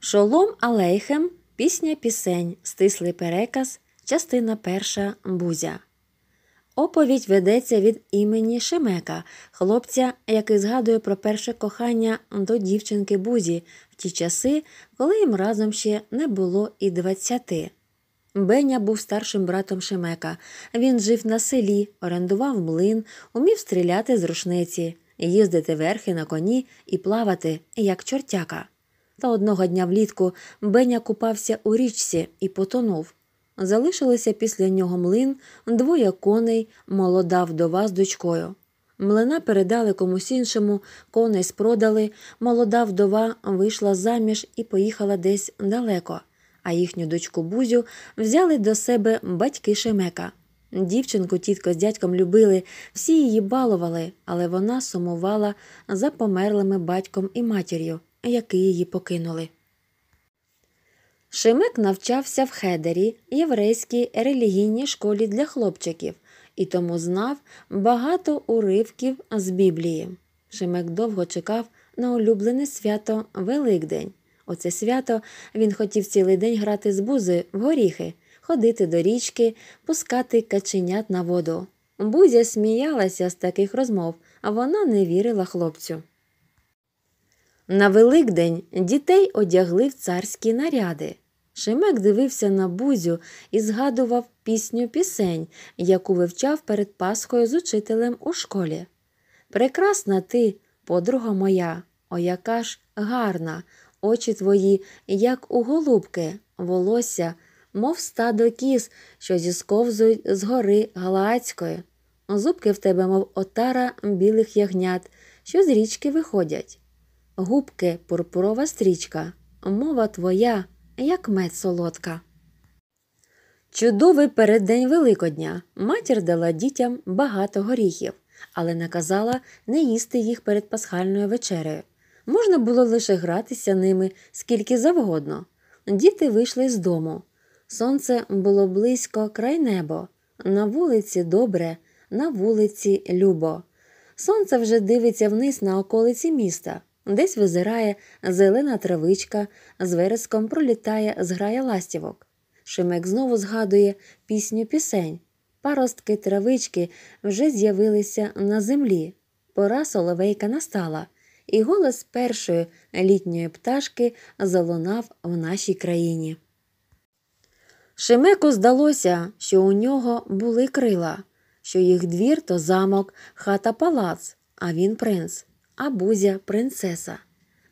Шолом Алейхем, Пісня Пісень, Стислий переказ, частина перша Бузя. Оповідь ведеться від імені Шемека, хлопця, який згадує про перше кохання до дівчинки Бузі в ті часи, коли їм разом ще не було і двадцяти. Беня був старшим братом Шемека. Він жив на селі, орендував млин, умів стріляти з рушниці, їздити верхи на коні і плавати, як чортяка. Та одного дня влітку Беня купався у річці і потонув. Залишилися після нього млин, двоє коней, молода вдова з дочкою. Млина передали комусь іншому, коней спродали, молода вдова вийшла заміж і поїхала десь далеко, а їхню дочку Бузю взяли до себе батьки Шемека. Дівчинку тітко з дядьком любили, всі її балували, але вона сумувала за померлими батьком і матір'ю які її покинули. Шимек навчався в Хедері, єврейській релігійній школі для хлопчиків, і тому знав багато уривків з Біблії. Шимек довго чекав на улюблене свято Великдень. Оце свято він хотів цілий день грати з бузи в горіхи, ходити до річки, пускати каченят на воду. Бузя сміялася з таких розмов, а вона не вірила хлопцю. На Великдень дітей одягли в царські наряди. Шемек дивився на бузю і згадував пісню пісень, яку вивчав перед Пасхою з учителем у школі. Прекрасна ти, подруга моя, о яка ж гарна, очі твої, як у голубки, волосся, мов стадо кіз, що зісковзують з гори Галаацької. Зубки в тебе, мов отара білих ягнят, що з річки виходять. Губки пурпурова стрічка, мова твоя, як мед солодка. Чудовий переддень Великодня матір дала дітям багато горіхів, але наказала не їсти їх перед пасхальною вечерею. Можна було лише гратися ними скільки завгодно. Діти вийшли з дому. Сонце було близько край небо. На вулиці добре, на вулиці любо. Сонце вже дивиться вниз на околиці міста десь визирає зелена травичка, з вереском пролітає зграя ластівок. Шимек знову згадує пісню пісень. Паростки травички вже з'явилися на землі. Пора соловейка настала, і голос першої літньої пташки залунав в нашій країні. Шимеку здалося, що у нього були крила, що їх двір то замок, хата палац, а він принц а бузя принцеса.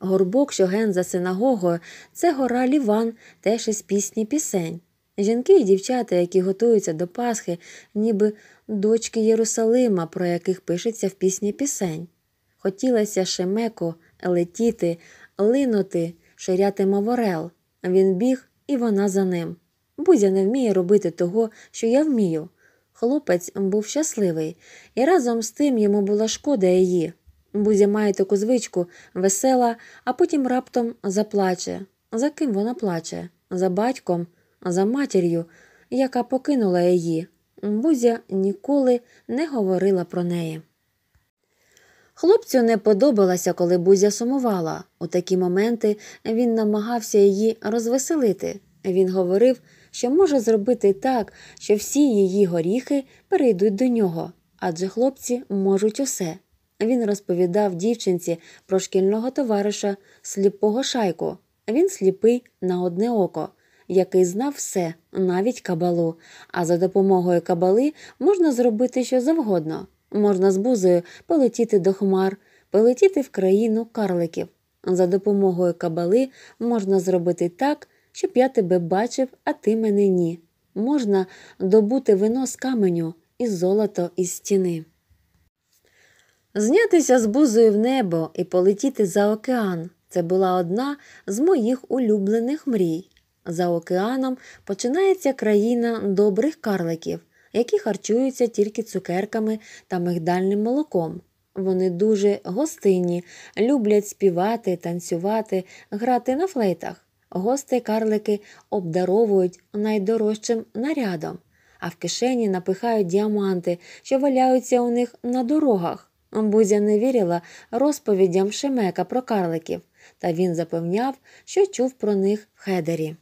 Горбок, що ген за синагогою, це гора Ліван, теж із пісні пісень. Жінки і дівчата, які готуються до Пасхи, ніби дочки Єрусалима, про яких пишеться в пісні пісень. Хотілося шемеко, летіти, линути, ширяти моворел. Він біг, і вона за ним. Бузя не вміє робити того, що я вмію. Хлопець був щасливий, і разом з тим йому була шкода її. Бузя має таку звичку весела, а потім раптом заплаче. За ким вона плаче? За батьком, за матір'ю, яка покинула її. Бузя ніколи не говорила про неї. Хлопцю не подобалося, коли Бузя сумувала. У такі моменти він намагався її розвеселити. Він говорив, що може зробити так, що всі її горіхи перейдуть до нього, адже хлопці можуть усе. Він розповідав дівчинці про шкільного товариша сліпого шайку. Він сліпий на одне око, який знав все, навіть кабалу. А за допомогою кабали можна зробити що завгодно. Можна з бузою полетіти до хмар, полетіти в країну карликів. За допомогою кабали можна зробити так, щоб я тебе бачив, а ти мене ні. Можна добути вино з каменю і золото із стіни. Знятися з бузою в небо і полетіти за океан це була одна з моїх улюблених мрій. За океаном починається країна добрих карликів, які харчуються тільки цукерками та мигдальним молоком. Вони дуже гостинні, люблять співати, танцювати, грати на флейтах. Гости карлики обдаровують найдорожчим нарядом, а в кишені напихають діаманти, що валяються у них на дорогах. Бузя не вірила розповідям Шемека про карликів, та він запевняв, що чув про них в хедері.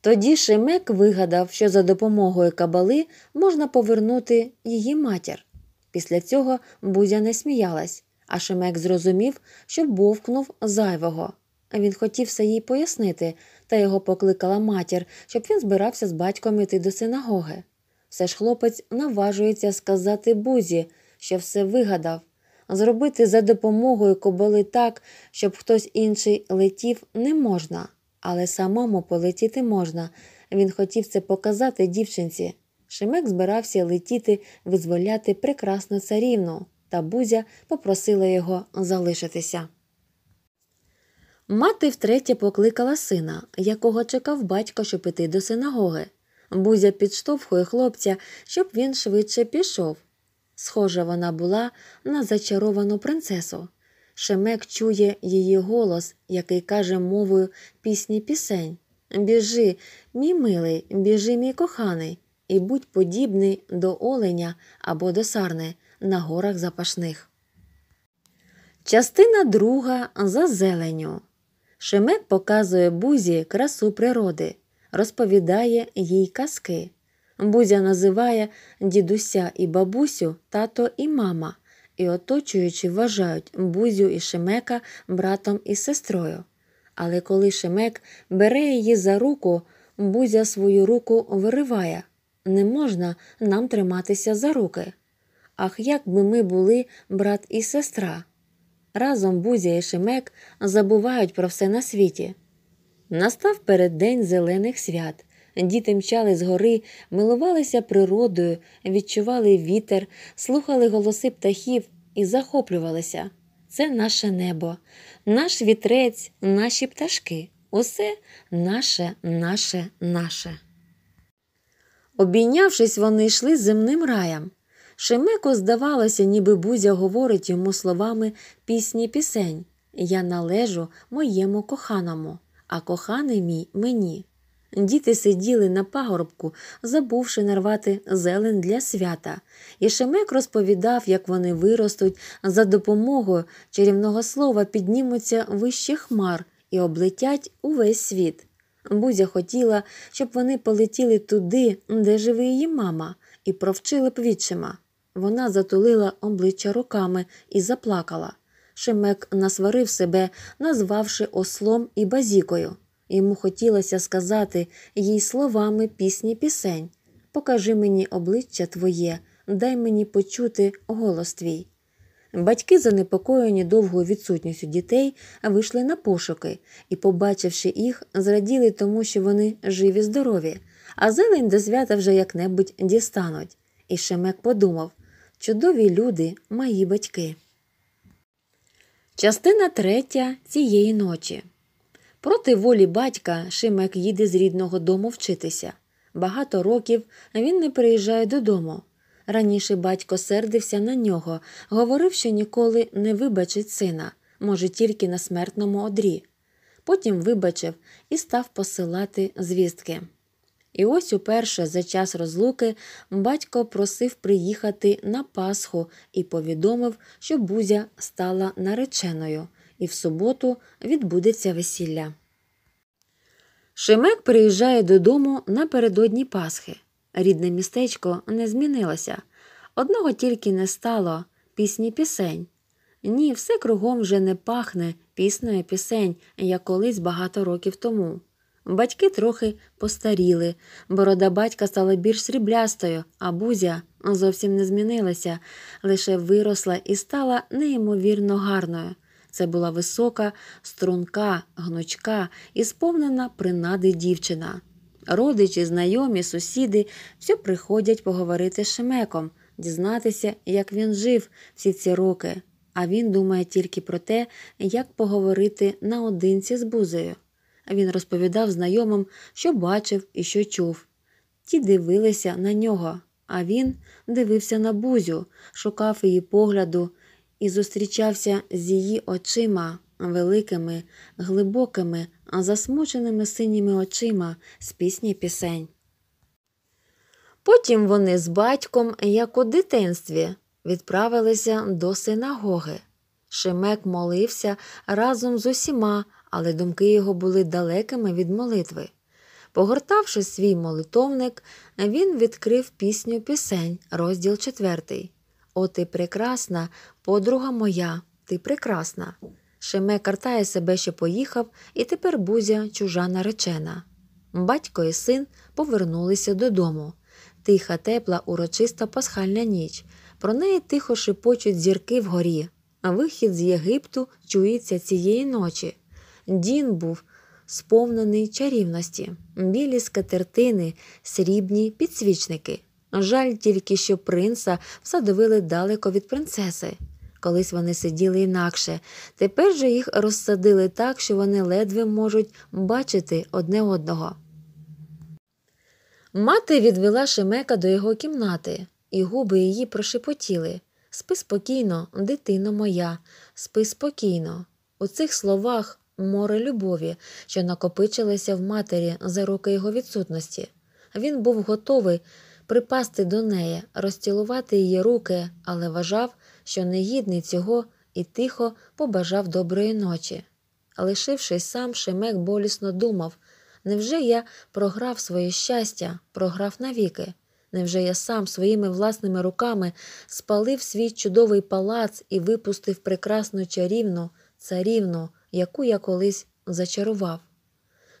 Тоді Шемек вигадав, що за допомогою кабали можна повернути її матір. Після цього Бузя не сміялась, а Шемек зрозумів, що бовкнув зайвого. Він хотів все їй пояснити, та його покликала матір, щоб він збирався з батьком іти до синагоги. Все ж хлопець наважується сказати Бузі, що все вигадав, зробити за допомогою кобили так, щоб хтось інший летів, не можна, але самому полетіти можна. Він хотів це показати дівчинці. Шимек збирався летіти, визволяти прекрасну царівну, та Бузя попросила його залишитися. Мати втретє покликала сина, якого чекав батько, щоб іти до синагоги. Бузя підштовхує хлопця, щоб він швидше пішов, Схожа вона була на зачаровану принцесу. Шемек чує її голос, який каже мовою пісні пісень Біжи, мій милий, біжи, мій коханий, і будь подібний до оленя або до сарни на горах запашних. Частина друга за зеленю. Шемек показує бузі красу природи, розповідає їй казки. Бузя називає дідуся і бабусю тато і мама, і оточуючи, вважають бузю і Шемека братом і сестрою. Але коли Шемек бере її за руку, бузя свою руку вириває не можна нам триматися за руки. Ах, як би ми були брат і сестра. Разом Бузя і Шемек забувають про все на світі. Настав переддень зелених свят. Діти мчали з гори, милувалися природою, відчували вітер, слухали голоси птахів і захоплювалися. Це наше небо, наш вітрець, наші пташки. Усе наше, наше, наше. Обійнявшись, вони йшли земним раєм. Шемеко, здавалося, ніби Бузя говорить йому словами пісні пісень Я належу моєму коханому, а коханий мій мені. Діти сиділи на пагорбку, забувши нарвати зелень для свята, і Шемек розповідав, як вони виростуть за допомогою чарівного слова піднімуться вище хмар і облетять увесь світ. Бузя хотіла, щоб вони полетіли туди, де живе її мама, і провчили б відчима. Вона затулила обличчя руками і заплакала. Шемек насварив себе, назвавши ослом і базікою. Йому хотілося сказати їй словами пісні пісень Покажи мені обличчя твоє, дай мені почути голос твій. Батьки, занепокоєні довгою відсутністю дітей, вийшли на пошуки і, побачивши їх, зраділи тому, що вони живі, здорові, а зелень до свята вже як-небудь дістануть. І Шемек подумав чудові люди, мої батьки. Частина третя цієї ночі. Проти волі батька Шимек їде з рідного дому вчитися. Багато років він не приїжджає додому. Раніше батько сердився на нього, говорив, що ніколи не вибачить сина, може, тільки на смертному одрі. Потім вибачив і став посилати звістки. І ось уперше за час розлуки батько просив приїхати на Пасху і повідомив, що Бузя стала нареченою і в суботу відбудеться весілля. Шемек приїжджає додому напередодні Пасхи. Рідне містечко не змінилося. Одного тільки не стало пісні пісень. Ні, все кругом вже не пахне піснею пісень, як колись багато років тому. Батьки трохи постаріли, борода батька стала більш сріблястою, а бузя зовсім не змінилася, лише виросла і стала неймовірно гарною. Це була висока, струнка, гнучка і сповнена принади дівчина. Родичі, знайомі, сусіди всі приходять поговорити з Шемеком, дізнатися, як він жив всі ці роки, а він думає тільки про те, як поговорити наодинці з бузею. Він розповідав знайомим, що бачив і що чув. Ті дивилися на нього, а він дивився на бузю, шукав її погляду, і зустрічався з її очима, великими, глибокими, засмученими синіми очима з пісні пісень. Потім вони з батьком, як у дитинстві, відправилися до синагоги. Шемек молився разом з усіма, але думки його були далекими від молитви. Погортавши свій молитовник, він відкрив пісню пісень, розділ четвертий. О, ти прекрасна, подруга моя, ти прекрасна. Шеме картає себе, що поїхав, і тепер бузя чужа наречена. Батько і син повернулися додому. Тиха, тепла, урочиста пасхальна ніч. Про неї тихо шепочуть зірки вгорі. Вихід з Єгипту чується цієї ночі. Дін був сповнений чарівності, білі скатертини, срібні підсвічники. Жаль тільки, що принца всадовили далеко від принцеси. Колись вони сиділи інакше, тепер же їх розсадили так, що вони ледве можуть бачити одне одного. Мати відвела Шемека до його кімнати, і губи її прошепотіли Спи спокійно, дитино моя, спи спокійно. У цих словах море любові, що накопичилося в матері за роки його відсутності. Він був готовий припасти до неї, розцілувати її руки, але вважав, що негідний цього і тихо побажав доброї ночі. Лишившись сам, Шемек болісно думав невже я програв своє щастя, програв навіки? Невже я сам своїми власними руками спалив свій чудовий палац і випустив прекрасну чарівну, царівну, яку я колись зачарував?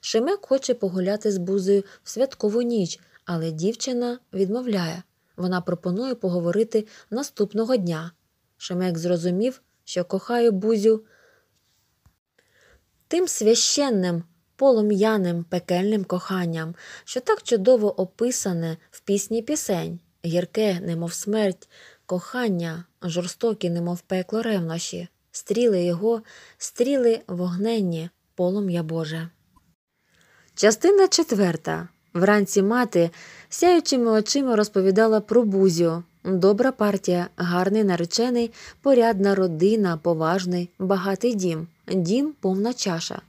Шемек хоче погуляти з бузою в святкову ніч, але дівчина відмовляє вона пропонує поговорити наступного дня. Шемек зрозумів, що кохає бузю тим священним, полум'яним пекельним коханням, що так чудово описане в пісні пісень, гірке, немов смерть, кохання, жорстокі, немов пекло ревнощі, стріли його, стріли вогненні, полум'я Боже. Частина четверта. Вранці мати сяючими очима розповідала про Бузю. Добра партія, гарний наречений, порядна родина, поважний, багатий дім, дім повна чаша.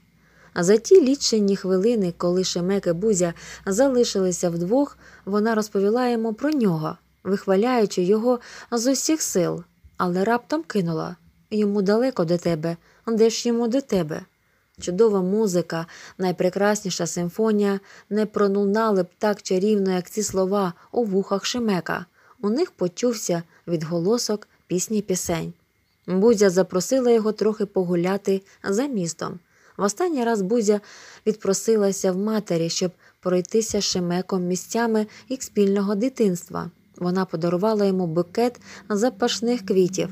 за ті лічені хвилини, коли Шемек і Бузя залишилися вдвох, вона розповіла йому про нього, вихваляючи його з усіх сил, але раптом кинула йому далеко до тебе, де ж йому до тебе. Чудова музика, найпрекрасніша симфонія не пронунали б так чарівно, як ці слова у вухах Шемека. У них почувся відголосок пісні пісень. Бузя запросила його трохи погуляти за містом. В останній раз Бузя відпросилася в матері, щоб пройтися шемеком місцями їх спільного дитинства. Вона подарувала йому букет запашних квітів.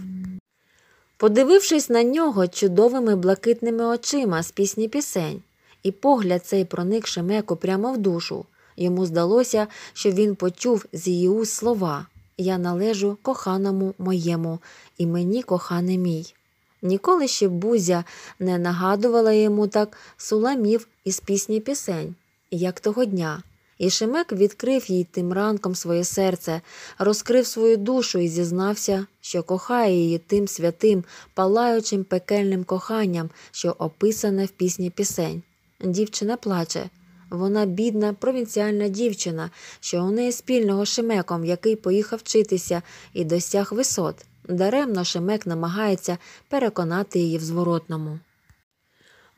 Подивившись на нього чудовими блакитними очима з пісні пісень, і погляд цей проник Шемеку прямо в душу. Йому здалося, що він почув з її уст слова Я належу коханому моєму, і мені кохане мій. Ніколи ще Бузя не нагадувала йому так суламів із пісні пісень, як того дня. І Шемек відкрив їй тим ранком своє серце, розкрив свою душу і зізнався, що кохає її тим святим, палаючим пекельним коханням, що описане в пісні пісень. Дівчина плаче. Вона бідна, провінціальна дівчина, що у неї спільного Шемеком, який поїхав вчитися і досяг висот. Даремно Шемек намагається переконати її в зворотному.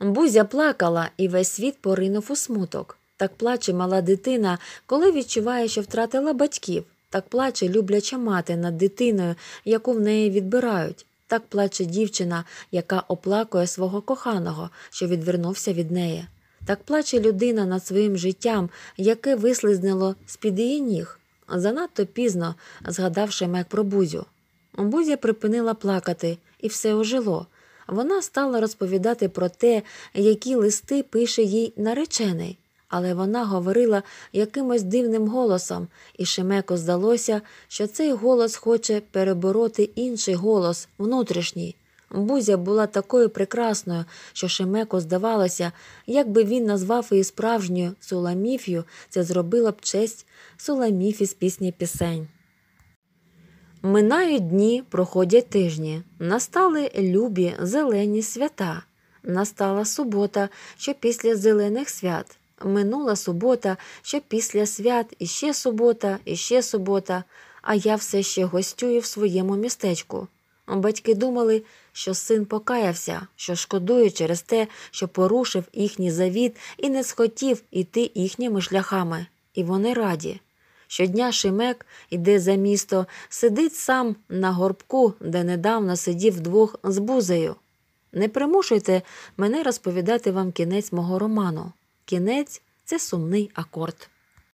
Бузя плакала, і весь світ поринув у смуток. Так плаче мала дитина, коли відчуває, що втратила батьків, так плаче любляча мати над дитиною, яку в неї відбирають, так плаче дівчина, яка оплакує свого коханого, що відвернувся від неї. Так плаче людина над своїм життям, яке вислизнило з під її ніг, занадто пізно згадавши мек про бузю. Бузя припинила плакати, і все ожило. Вона стала розповідати про те, які листи пише їй наречений але вона говорила якимось дивним голосом, і Шемеку здалося, що цей голос хоче перебороти інший голос, внутрішній. Бузя була такою прекрасною, що Шемеку здавалося, якби він назвав її справжньою Суламіф'ю, це зробила б честь Суламіфі з пісні пісень. Минають дні, проходять тижні, настали любі зелені свята, настала субота, що після зелених свят. Минула субота, ще після свят, іще субота, іще субота, а я все ще гостюю в своєму містечку. Батьки думали, що син покаявся, що шкодує через те, що порушив їхній завіт і не схотів іти їхніми шляхами, і вони раді. Щодня Шимек йде за місто, сидить сам на горбку, де недавно сидів вдвох з бузею. Не примушуйте мене розповідати вам кінець мого роману. Кінець це сумний акорд.